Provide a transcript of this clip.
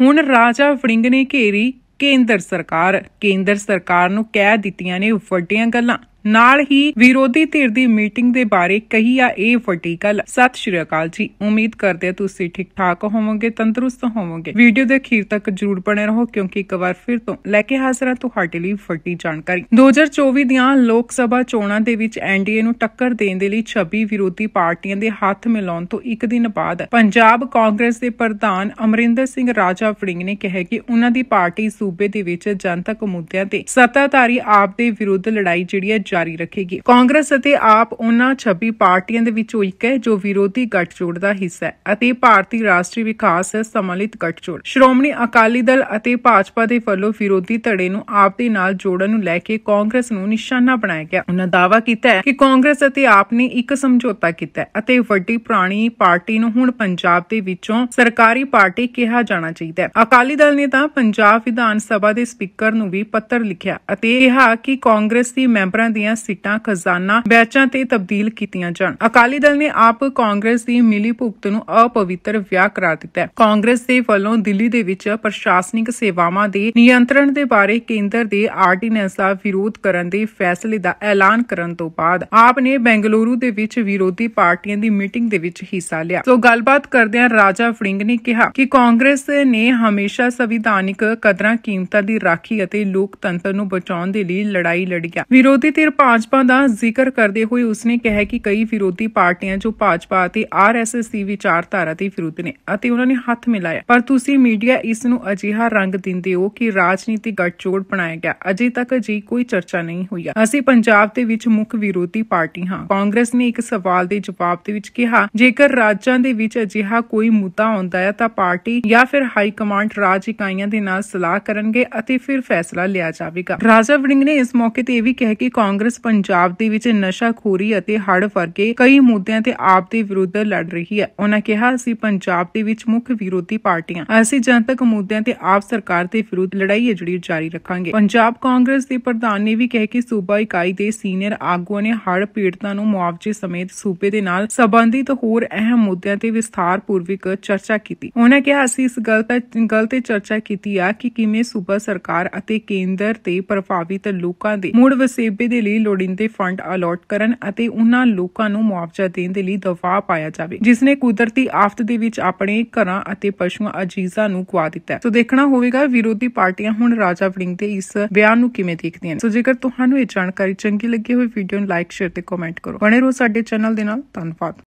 ਹੁਣ ਰਾਜਾ ਫੜਿੰਗ ਨੇ ਘੇਰੀ ਕੇਂਦਰ ਸਰਕਾਰ ਕੇਂਦਰ ਸਰਕਾਰ ਨੂੰ ਕਹਿ ਦਿੱਤੀਆਂ ਨੇ ਵੱਡੀਆਂ ਗੱਲਾਂ ਨਾਲ ਹੀ ਵਿਰੋਧੀ ਧਿਰ ਦੀ ਮੀਟਿੰਗ ਦੇ ਬਾਰੇ ਕਹੀ ਆ ਇਹ ਫਟੀ ਗੱਲ ਸਤਿ ਸ਼੍ਰੀ ਅਕਾਲ ਜੀ ਉਮੀਦ ਕਰਦੇ ਆ ਤੁਸੀਂ ਠੀਕ ਠਾਕ ਹੋਵੋਗੇ ਤੰਦਰੁਸਤ ਹੋਵੋਗੇ ਵੀਡੀਓ ਦੇ ਅਖੀਰ ਤੱਕ ਜਰੂਰ ਬਣੇ ਰਹੋ ਕਿਉਂਕਿ ਇੱਕ ਵਾਰ ਫਿਰ ਤੋਂ ਲੈ ਕੇ ਹਾਜ਼ਰ ਹਾਂ ਤੁਹਾਡੇ ਲਈ ਫਟੀ ਜਾਣਕਾਰੀ 2024 ਦੀਆਂ ਲੋਕ ਸਭਾ ਚੋਣਾਂ ਦੇ ਵਿੱਚ ਐਨਡੀਏ ਨੂੰ ਟੱਕਰ ਦੇਣ ਦੇ ਲਈ 26 ਵਿਰੋਧੀ ਪਾਰਟੀਆਂ ਦੇ ਹੱਥ ਮਿਲਾਉਣ ਤੋਂ ਇੱਕ ਦਿਨ ਬਾਅਦ ਪੰਜਾਬ ਕਾਂਗਰਸ ਦੇ ਪ੍ਰਧਾਨ ਅਮਰਿੰਦਰ ਸਿੰਘ ਰਾਜਾ ਫੜਿੰਗ ਨੇ ਕਿਹਾ ਕਿ ਉਹਨਾਂ ਦੀ ਪਾਰਟੀ ਸੂਬੇ ਦੇ ਵਿੱਚ ਜਨਤਕ ਮੁੱਦਿਆਂ ਤੇ ਸੱਤਾਧਾਰੀ ਆਪ ਦੇ ਵਿਰੁੱਧ ਲੜਾਈ ਜਿਹੜੀ ਹੈ ਜਾਰੀ ਰੱਖੇਗੀ ਕਾਂਗਰਸ ਅਤੇ ਆਪ ਉਹਨਾਂ 26 ਪਾਰਟੀਆਂ ਦੇ ਵਿੱਚੋਂ ਇੱਕ ਹੈ ਜੋ ਵਿਰੋਧੀ ਜੋੜ ਦਾ ਹਿੱਸਾ ਹੈ ਅਤੇ ਭਾਰਤੀ ਰਾਸ਼ਟਰੀ ਵਿਕਾਸ ਸਮਲਿਤ ਜੋੜ ਸ਼੍ਰੋਮਣੀ ਅਕਾਲੀ ਦਲ ਅਤੇ ਭਾਜਪਾ ਦੇ ਵੱਲੋਂ ਵਿਰੋਧੀ ਧੜੇ ਨੂੰ ਆਪ ਦੇ ਨਾਲ ਜੋੜਨ ਨੂੰ ਲੈ ਕੇ ਕਾਂਗਰਸ ਨੂੰ ਨਿਸ਼ਾਨਾ ਬਣਾਇਆ ਗਿਆ ਉਹਨਾਂ ਦਾਵਾ ਕੀਤਾ ਹੈ ਕਿ ਕਾਂਗਰਸ ਅਤੇ ਆਪ ਨੇ ਇੱਕ ਸਮਝੌਤਾ ਕੀਤਾ ਹੈ ਅਤੇ ਵੱਡੀ ਪੁਰਾਣੀ ਪਾਰਟੀ ਨੂੰ ਹੁਣ ਪੰਜਾਬ ਦੇ ਵਿੱਚੋਂ ਸਰਕਾਰੀ ਪਾਰਟੀ ਕਿਹਾ ਜਾਣਾ ਚਾਹੀਦਾ ਹੈ ਅਕਾਲੀ ਦਲ ਨੇ ਤਾਂ ਪੰਜਾਬ ਵਿਧਾਨ ਸਭਾ ਦੇ ਸਪੀਕਰ ਨੂੰ ਵੀ ਪੱਤਰ ਲਿਖਿਆ ਅਤੇ ਕਿਹਾ ਕਿ ਕਾਂਗਰਸ ਦੀ ਮੈਂਬਰਾਂ ਦੀਆਂ ਸੀਟਾਂ ਖਜ਼ਾਨਾ ਬੈਚਾਂ ਤੇ ਤਬਦੀਲ ਕੀਤੀਆਂ ਜਾਣ ਅਕਾਲੀ ਦਲ ਨੇ ਆਪ ਕਾਂਗਰਸ ਦੀ ਮਿਲੀ ਭੁਗਤ ਨੂੰ ਅਪਵਿੱਤਰ ਵਿਆਹ ਕਰਾ ਦਿੱਤਾ ਹੈ ਕਾਂਗਰਸ ਦੇ ਵੱਲੋਂ ਦਿੱਲੀ ਦੇ ਵਿੱਚ ਪ੍ਰਸ਼ਾਸਨਿਕ ਸੇਵਾਵਾਂ ਦੇ ਨਿਯੰਤਰਣ ਦੇ ਬਾਰੇ ਕੇਂਦਰ ਦੇ ਆਰਡੀਨੈਂਸ ਦਾ ਵਿਰੋਧ ਕਰਨ ਦੇ ਫੈਸਲੇ ਦਾ ਐਲਾਨ ਕਰਨ ਤੋਂ ਬਾਅਦ ਆਪ ਨੇ ਬੈਂਗਲੁਰੂ ਦੇ ਵਿੱਚ ਵਿਰੋਧੀ ਪਾਰਟੀਆਂ ਦੀ ਮੀਟਿੰਗ ਦੇ ਵਿੱਚ ਹਿੱਸਾ ਲਿਆ ਸੋ ਗੱਲਬਾਤ ਕਰਦਿਆਂ ਰਾਜਾ ਫੜਿੰਗ ਨੇ ਕਿਹਾ ਕਿ ਕਾਂਗਰਸ ਨੇ ਹਮੇਸ਼ਾ ਸੰਵਿਧਾਨਿਕ ਕਦਰਾਂ ਕੀਮਤਾਂ ਦੀ ਰਾਖੀ ਅਤੇ ਲੋਕਤੰਤਰ ਨੂੰ ਬਚਾਉਣ ਦੇ ਲਈ ਲੜਾਈ ਲੜੀ ਵਿਰੋਧੀ ਧਿਰ ਫਿਰ ਭਾਜਪਾ ਦਾ ਜ਼ਿਕਰ ਕਰਦੇ ਹੋਏ ਉਸਨੇ ਕਿਹਾ ਕਿ ਕਈ ਵਿਰੋਧੀ ਪਾਰਟੀਆਂ ਜੋ ਭਾਜਪਾ ਅਤੇ ਆਰਐਸਐਸ ਦੀ ਵਿਚਾਰਧਾਰਾ ਦੇ ਵਿਰੁੱਧ ਨੇ ਅਤੇ ਉਹਨਾਂ ਨੇ ਹੱਥ ਮਿਲਾਇਆ ਪਰ ਤੁਸੀਂ ਮੀਡੀਆ ਇਸ ਨੂੰ ਅਜਿਹਾ ਰੰਗ ਦਿੰਦੇ ਹੋ ਕਿ ਰਾਜਨੀਤੀ ਗੱਠਜੋੜ ਬਣਾਇਆ ਗਿਆ ਅਜੇ ਤੱਕ ਜੀ ਕੋਈ ਚਰਚਾ ਨਹੀਂ ਹੋਈ ਅਸੀਂ ਪੰਜਾਬ ਦੇ ਵਿੱਚ ਮੁੱਖ ਵਿਰੋਧੀ ਪਾਰਟੀ ਹਾਂ ਕਾਂਗਰਸ ਨੇ ਇੱਕ ਸਵਾਲ ਦੇ ਜਵਾਬ ਦੇ ਵਿੱਚ ਕਿਹਾ ਜੇਕਰ ਰਾਜਾਂ ਦੇ ਵਿੱਚ ਅਜਿਹਾ ਕੋਈ ਮੁੱਦਾ ਆਉਂਦਾ ਹੈ ਤਾਂ ਪਾਰਟੀ ਜਾਂ ਫਿਰ ਹਾਈ ਕਮਾਂਡ ਰਾਜ ਇਕਾਈਆਂ ਦੇ ਨਾਲ ਸਲਾਹ ਕਰਨਗੇ ਅਤੇ ਫਿਰ ਫੈਸਲਾ ਲਿਆ ਜਾਵੇਗਾ ਰਾਜਾ ਵਿੰਗ ਨੇ ਇਸ ਮੌਕੇ ਤੇ ਇਹ ਵੀ ਕਿਹਾ ਕਿ ਕਾਂਗਰਸ ਕਾਂਗਰਸ ਪੰਜਾਬ ਦੇ ਵਿੱਚ ਨਸ਼ਾਖੋਰੀ ਅਤੇ ਹੜ ਵਰਗੇ ਕਈ ਮੁੱਦਿਆਂ ਤੇ ਆਪ ਦੇ ਵਿਰੁੱਧ ਲੜ ਰਹੀ ਹੈ ਉਹਨਾਂ ਕਿਹਾ ਅਸੀਂ ਪੰਜਾਬ ਦੇ ਵਿੱਚ ਮੁੱਖ ਵਿਰੋਧੀ ਪਾਰਟੀਆਂ ਅਸੀਂ ਜਨਤਕ ਮੁੱਦਿਆਂ ਤੇ ਆਪ ਸਰਕਾਰ ਦੇ ਵਿਰੁੱਧ ਲੜਾਈ ਜੜੀ ਜਿਹੜੀ ਜਾਰੀ ਰੱਖਾਂਗੇ ਪੰਜਾਬ ਕਾਂਗਰਸ ਦੇ ਪ੍ਰਧਾਨ ਨੇ ਵੀ ਕਿਹਾ ਕਿ ਸੂਬਾ ਇਕਾਈ ਦੇ ਸੀਨੀਅਰ ਆਗੂਆਂ ਨੇ ਹੜ ਪੀੜਤਾਂ ਨੂੰ ਮੁਆਵਜ਼ੇ ਸਮੇਤ ਸੂਬੇ ਦੇ ਨਾਲ ਸੰਬੰਧਿਤ ਹੋਰ ਅਹਿਮ ਮੁੱਦਿਆਂ ਤੇ ਵਿਸਥਾਰ ਪੂਰਵਕ ਚਰਚਾ ਕੀਤੀ ਉਹਨਾਂ ਕਿਹਾ ਅਸੀਂ ਇਸ ਗੱਲ ਤੇ ਗੱਲ ਤੇ ਚਰਚਾ ਕੀਤੀ ਆ ਕਿ ਕਿਵੇਂ ਸੂਬਾ ਸਰਕਾਰ ਅਤੇ ਕੇਂਦਰ ਤੇ ਪ੍ਰਭਾਵਿਤ ਲੋਕਾਂ ਦੇ ਮੂੜ ਵਸੇਬੇ ਦੇ ਲਈ ਲੋੜੀਂਦੇ ਫੰਡ ਅਲਾਟ ਕਰਨ ਅਤੇ ਉਹਨਾਂ ਲੋਕਾਂ ਨੂੰ ਮੁਆਵਜ਼ਾ ਦੇਣ ਦੇ ਲਈ ਦਫਾ ਪਾਇਆ ਜਾਵੇ ਜਿਸ ਨੇ ਕੁਦਰਤੀ ਆਫਤ ਦੇ ਵਿੱਚ ਆਪਣੇ ਘਰਾਂ ਅਤੇ ਪਸ਼ੂਆਂ ਅਜੀਜ਼ਾਂ ਨੂੰ ਗਵਾ ਦਿੱਤਾ ਸੋ ਦੇਖਣਾ ਹੋਵੇਗਾ ਵਿਰੋਧੀ ਪਾਰਟੀਆਂ ਹੁਣ ਰਾਜਾ ਵੜਿੰਗ ਦੇ ਇਸ ਬਿਆਨ ਨੂੰ ਕਿਵੇਂ ਦੇਖਦੀਆਂ ਨੇ ਸੋ ਜੇਕਰ ਤੁਹਾਨੂੰ ਇਹ ਜਾਣਕਾਰੀ ਚੰਗੀ ਲੱਗੀ ਹੋਵੇ ਵੀਡੀਓ ਨੂੰ ਲਾਈਕ ਸ਼ੇਅਰ ਤੇ ਕਮੈਂਟ ਕਰੋ ਬਣੇ ਰਹੋ ਸਾਡੇ ਚੈਨਲ ਦੇ ਨਾਲ ਧੰਨਵਾਦ